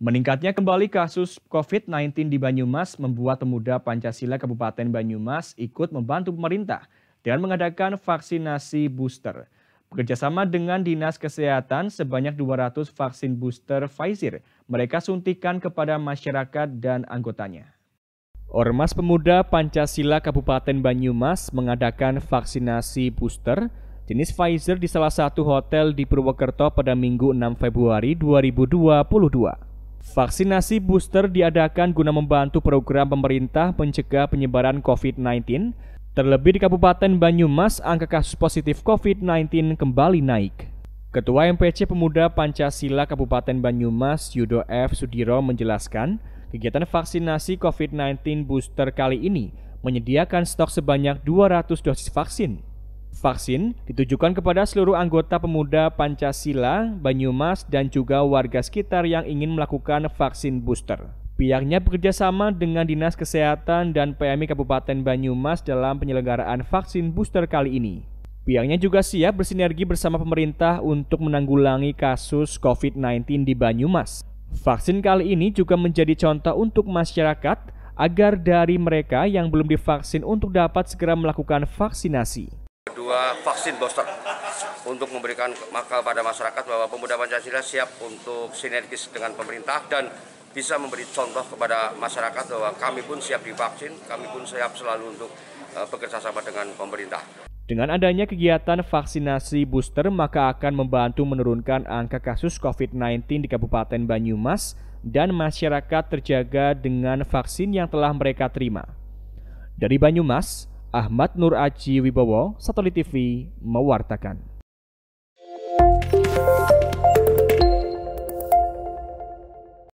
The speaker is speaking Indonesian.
Meningkatnya kembali kasus COVID-19 di Banyumas membuat pemuda Pancasila Kabupaten Banyumas ikut membantu pemerintah dengan mengadakan vaksinasi booster. Bekerjasama dengan Dinas Kesehatan, sebanyak 200 vaksin booster Pfizer mereka suntikan kepada masyarakat dan anggotanya. Ormas Pemuda Pancasila Kabupaten Banyumas mengadakan vaksinasi booster jenis Pfizer di salah satu hotel di Purwokerto pada Minggu 6 Februari 2022. Vaksinasi booster diadakan guna membantu program pemerintah mencegah penyebaran COVID-19. Terlebih di Kabupaten Banyumas, angka kasus positif COVID-19 kembali naik. Ketua MPC Pemuda Pancasila Kabupaten Banyumas, Yudo F. Sudiro menjelaskan, kegiatan vaksinasi COVID-19 booster kali ini menyediakan stok sebanyak 200 dosis vaksin. Vaksin ditujukan kepada seluruh anggota pemuda Pancasila, Banyumas, dan juga warga sekitar yang ingin melakukan vaksin booster. Pihaknya bekerjasama dengan Dinas Kesehatan dan PMI Kabupaten Banyumas dalam penyelenggaraan vaksin booster kali ini. Pihaknya juga siap bersinergi bersama pemerintah untuk menanggulangi kasus COVID-19 di Banyumas. Vaksin kali ini juga menjadi contoh untuk masyarakat agar dari mereka yang belum divaksin untuk dapat segera melakukan vaksinasi. Kedua, vaksin booster untuk memberikan maka pada masyarakat bahwa pemuda Pancasila siap untuk sinergis dengan pemerintah dan bisa memberi contoh kepada masyarakat bahwa kami pun siap divaksin, kami pun siap selalu untuk eh, bekerja sama dengan pemerintah. Dengan adanya kegiatan vaksinasi booster, maka akan membantu menurunkan angka kasus COVID-19 di Kabupaten Banyumas dan masyarakat terjaga dengan vaksin yang telah mereka terima. Dari Banyumas, Ahmad Nur Aji Wibowo, Satelit TV, mewartakan.